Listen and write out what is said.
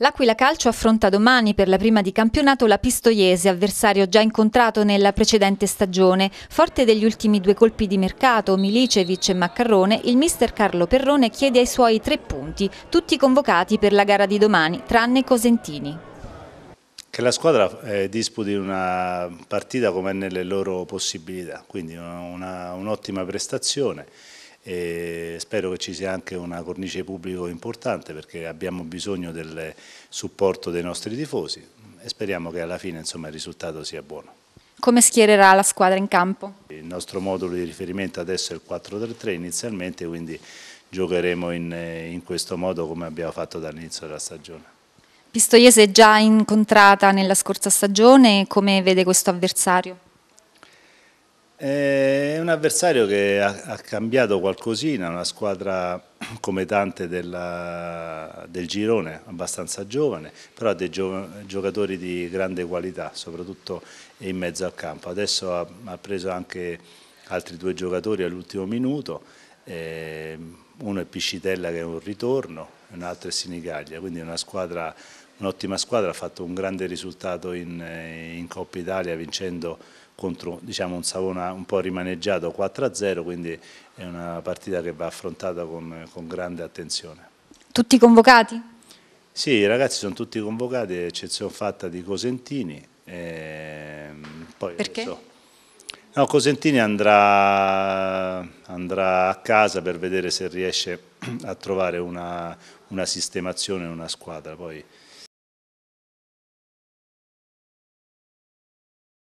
L'Aquila Calcio affronta domani per la prima di campionato la Pistoiese, avversario già incontrato nella precedente stagione. Forte degli ultimi due colpi di mercato, Milicevic e Maccarrone, il mister Carlo Perrone chiede ai suoi tre punti, tutti convocati per la gara di domani, tranne Cosentini. Che la squadra eh, disputi una partita come è nelle loro possibilità, quindi un'ottima un prestazione e spero che ci sia anche una cornice pubblico importante perché abbiamo bisogno del supporto dei nostri tifosi e speriamo che alla fine insomma, il risultato sia buono. Come schiererà la squadra in campo? Il nostro modulo di riferimento adesso è il 4-3-3 inizialmente, quindi giocheremo in, in questo modo come abbiamo fatto dall'inizio della stagione. Pistoiese è già incontrata nella scorsa stagione, come vede questo avversario? Eh, un avversario che ha, ha cambiato qualcosina, una squadra come tante della, del girone, abbastanza giovane, però ha dei gio, giocatori di grande qualità, soprattutto in mezzo al campo. Adesso ha, ha preso anche altri due giocatori all'ultimo minuto, eh, uno è Piscitella che è un ritorno, un'altra è Sinigaglia, quindi una squadra, un'ottima squadra, ha fatto un grande risultato in, eh, in Coppa Italia vincendo contro diciamo, un Savona un po' rimaneggiato 4-0, quindi è una partita che va affrontata con, con grande attenzione. Tutti convocati? Sì, i ragazzi sono tutti convocati, eccezione fatta di Cosentini. Ehm, Perché? Adesso, No, Cosentini andrà, andrà, a casa per vedere se riesce a trovare una, una sistemazione, una squadra. Poi